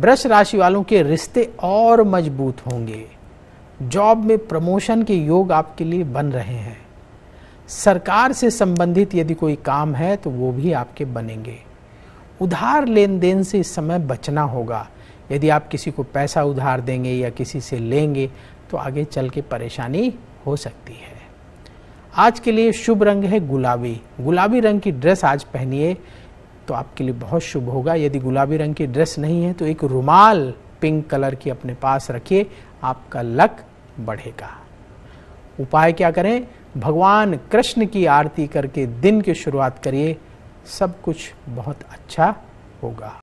वृष राशि वालों के रिश्ते और मजबूत होंगे जॉब में प्रमोशन के योग आपके लिए बन रहे हैं सरकार से संबंधित यदि कोई काम है तो वो भी आपके बनेंगे उधार लेन देन से इस समय बचना होगा यदि आप किसी को पैसा उधार देंगे या किसी से लेंगे तो आगे चल के परेशानी हो सकती है आज के लिए शुभ रंग है गुलाबी गुलाबी रंग की ड्रेस आज पहनिए तो आपके लिए बहुत शुभ होगा यदि गुलाबी रंग की ड्रेस नहीं है तो एक रुमाल पिंक कलर की अपने पास रखिए आपका लक बढ़ेगा उपाय क्या करें भगवान कृष्ण की आरती करके दिन की शुरुआत करिए सब कुछ बहुत अच्छा होगा